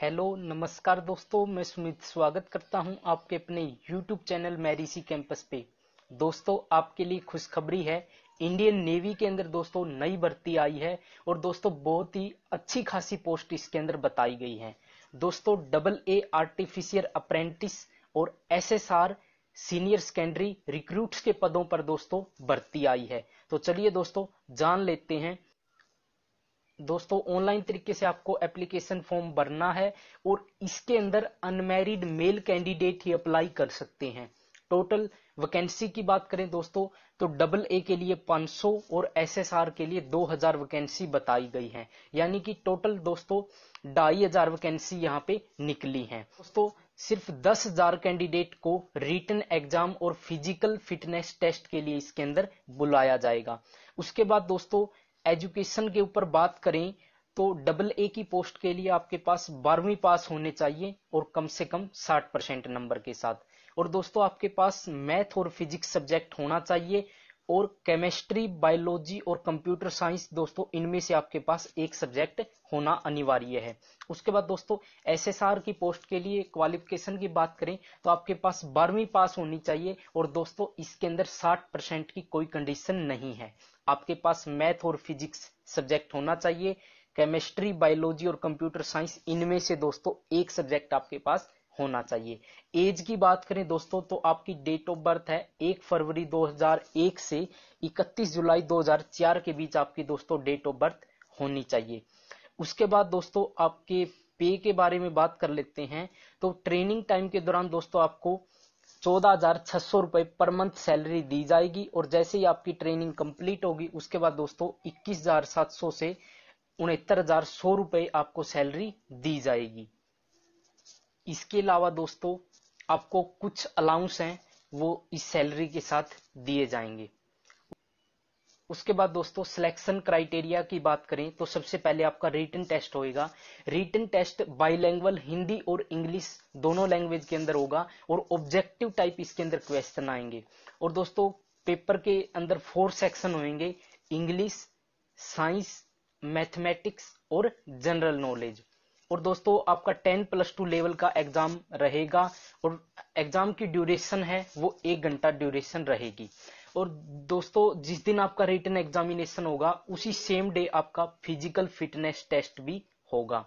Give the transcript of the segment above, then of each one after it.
hello नमस्कार दोस्तों मैं सुमित स्वागत करता हूं आपके अपने यूट्यूब चैनल मैरीसी कैंपस पे दोस्तों आपके लिए खुशखबरी है इंडियन नेवी के अंदर दोस्तों नई भर्ती आई है और दोस्तों बहुत ही अच्छी खासी पोस्ट इसके अंदर बताई गई है दोस्तों डबल ए आर्टिफिशियल अप्रेंटिस और आर सीनियर सेकेंडरी रिक्रूट्स के पदों पर दोस्तों भर्ती आई है तो चलिए दोस्तों जान लेते हैं दोस्तों ऑनलाइन तरीके से आपको एप्लीकेशन फॉर्म भरना है और इसके अंदर अनमेरिड मेल कैंडिडेट ही अप्लाई कर सकते हैं टोटल वैकेंसी की बात करें दोस्तों तो डबल ए के लिए 500 और एसएसआर के लिए 2000 वैकेंसी बताई गई है यानी कि टोटल दोस्तों ढाई हजार वैकेंसी यहाँ पे निकली है दोस्तों सिर्फ दस हजार कैंडिडेट को रिटर्न एग्जाम और फिजिकल फिटनेस टेस्ट के लिए इसके अंदर बुलाया जाएगा उसके बाद दोस्तों एजुकेशन के ऊपर बात करें तो डबल ए की पोस्ट के लिए आपके पास बारहवीं पास होने चाहिए और कम से कम 60 परसेंट नंबर के साथ और दोस्तों आपके पास मैथ और फिजिक्स सब्जेक्ट होना चाहिए और केमिस्ट्री बायोलॉजी और कंप्यूटर साइंस दोस्तों इनमें से आपके पास एक सब्जेक्ट होना अनिवार्य है उसके बाद दोस्तों एसएसआर की पोस्ट के लिए क्वालिफिकेशन की बात करें तो आपके पास बारहवीं पास होनी चाहिए और दोस्तों इसके अंदर 60 परसेंट की कोई कंडीशन नहीं है आपके पास मैथ और फिजिक्स सब्जेक्ट होना चाहिए केमिस्ट्री बायोलॉजी और कंप्यूटर साइंस इनमें से दोस्तों एक सब्जेक्ट आपके पास होना चाहिए एज की बात करें दोस्तों तो आपकी डेट ऑफ बर्थ है एक फरवरी 2001 से 31 जुलाई 2004 के बीच आपकी दोस्तों डेट ऑफ बर्थ होनी चाहिए उसके बाद दोस्तों आपके पे के बारे में बात कर लेते हैं तो ट्रेनिंग टाइम के दौरान दोस्तों आपको चौदह हजार छह सौ रुपए पर मंथ सैलरी दी जाएगी और जैसे ही आपकी ट्रेनिंग कंप्लीट होगी उसके बाद दोस्तों इक्कीस हजार सात सौ से उनहत्तर हजार सौ रुपए आपको सैलरी दी जाएगी इसके अलावा दोस्तों आपको कुछ अलाउंस हैं वो इस सैलरी के साथ दिए जाएंगे उसके बाद दोस्तों सिलेक्शन क्राइटेरिया की बात करें तो सबसे पहले आपका रिटर्न टेस्ट होएगा रिटर्न टेस्ट बाईलैंग्वल हिंदी और इंग्लिश दोनों लैंग्वेज के अंदर होगा और ऑब्जेक्टिव टाइप इसके अंदर क्वेश्चन आएंगे और दोस्तों पेपर के अंदर फोर सेक्शन होंगे इंग्लिश साइंस मैथमेटिक्स और जनरल नॉलेज और दोस्तों आपका टेन प्लस टू लेवल का एग्जाम रहेगा और एग्जाम की ड्यूरेशन है वो एक घंटा ड्यूरेशन रहेगी और दोस्तों जिस दिन आपका रिटर्न एग्जामिनेशन होगा उसी सेम डे आपका फिजिकल फिटनेस टेस्ट भी होगा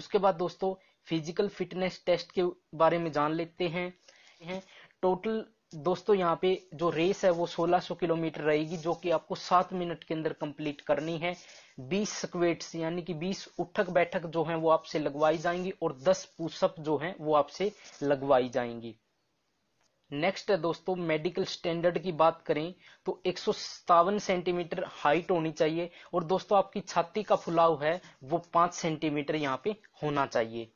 उसके बाद दोस्तों फिजिकल फिटनेस टेस्ट के बारे में जान लेते हैं टोटल दोस्तों यहाँ पे जो रेस है वो 1600 किलोमीटर रहेगी जो कि आपको सात मिनट के अंदर कंप्लीट करनी है 20 स्क्वेट्स यानी कि 20 उठक बैठक जो है वो आपसे लगवाई जाएंगी और 10 पुशअप जो है वो आपसे लगवाई जाएंगी नेक्स्ट है दोस्तों मेडिकल स्टैंडर्ड की बात करें तो एक सेंटीमीटर हाइट होनी चाहिए और दोस्तों आपकी छाती का फुलाव है वो पांच सेंटीमीटर यहाँ पे होना चाहिए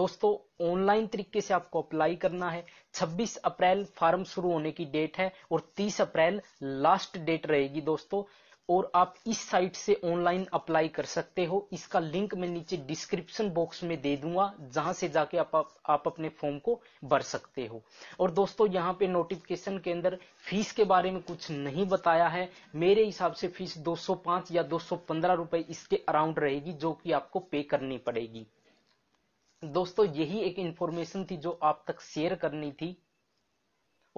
दोस्तों ऑनलाइन तरीके से आपको अप्लाई करना है 26 अप्रैल फार्म शुरू होने की डेट है और 30 अप्रैल लास्ट डेट रहेगी दोस्तों और आप इस साइट से ऑनलाइन अप्लाई कर सकते हो इसका लिंक मैं नीचे डिस्क्रिप्शन बॉक्स में दे दूंगा जहां से जाके आप आप, अपने फॉर्म को भर सकते हो और दोस्तों यहाँ पे नोटिफिकेशन के अंदर फीस के बारे में कुछ नहीं बताया है मेरे हिसाब से फीस 205 या 215 रुपए इसके अराउंड रहेगी जो कि आपको पे करनी पड़ेगी दोस्तों यही एक इंफॉर्मेशन थी जो आप तक शेयर करनी थी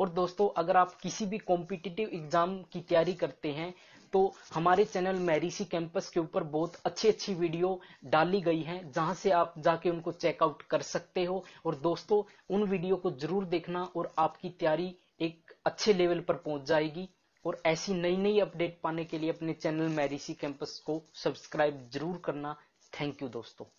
और दोस्तों अगर आप किसी भी कॉम्पिटिटिव एग्जाम की तैयारी करते हैं तो हमारे चैनल मैरीसी कैंपस के ऊपर बहुत अच्छी अच्छी वीडियो डाली गई हैं जहां से आप जाके उनको चेकआउट कर सकते हो और दोस्तों उन वीडियो को जरूर देखना और आपकी तैयारी एक अच्छे लेवल पर पहुंच जाएगी और ऐसी नई नई अपडेट पाने के लिए अपने चैनल मैरीसी कैंपस को सब्सक्राइब जरूर करना थैंक यू दोस्तों